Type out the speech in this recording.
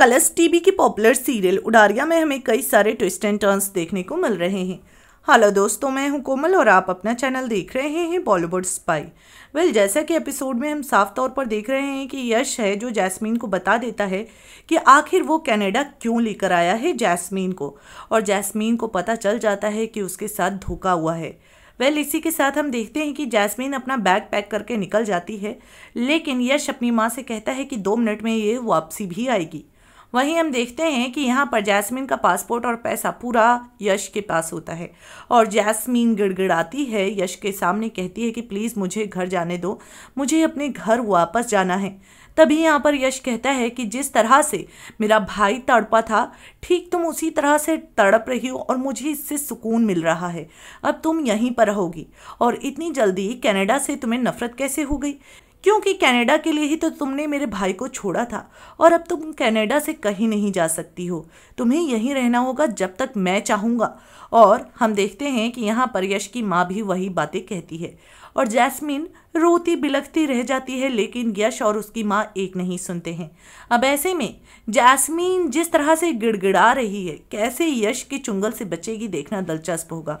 colours TV की popular serial Udaariyaan में हमें कई सारे ट्विस्ट एंड टर्न्स देखने को मिल रहे हैं हेलो दोस्तों मैं हूं कोमल और आप अपना चैनल देख रहे हैं बॉलीवुड स्पाई वेल जैसा कि एपिसोड में हम साफ तौर पर देख रहे हैं कि यश है जो जैस्मीन को बता देता है कि आखिर वो कनाडा क्यों लेकर आया है जैस्मीन को और जैस्मीन को पता चल जाता है कि उसके साथ धोखा हुआ है वेल well, इसी के साथ हम देखते हैं कि जैस्मीन अपना बैग पैक करके निकल जाती है लेकिन यश अपनी माँ से कहता है कि दो मिनट में ये वापसी भी आएगी वहीं हम देखते हैं कि यहाँ पर जैस्मिन का पासपोर्ट और पैसा पूरा यश के पास होता है और जैस्मिन गिड़गिड़ाती है यश के सामने कहती है कि प्लीज़ मुझे घर जाने दो मुझे अपने घर वापस जाना है तभी यहाँ पर यश कहता है कि जिस तरह से मेरा भाई तड़पा था ठीक तुम उसी तरह से तड़प रही हो और मुझे इससे सुकून मिल रहा है अब तुम यहीं पर रहोगी और इतनी जल्दी कनाडा से तुम्हें नफरत कैसे हो गई क्योंकि कनाडा के लिए ही तो तुमने मेरे भाई को छोड़ा था और अब तुम कनाडा से कहीं नहीं जा सकती हो तुम्हें यहीं रहना होगा जब तक मैं चाहूँगा और हम देखते हैं कि यहाँ पर यश की माँ भी वही बातें कहती है और जैस्मिन रोती बिलखती रह जाती है लेकिन यश और उसकी माँ एक नहीं सुनते हैं अब ऐसे में जैस्मिन जिस तरह से गिड़गिड़ा रही है कैसे यश के चुंगल से बचेगी देखना दिलचस्प होगा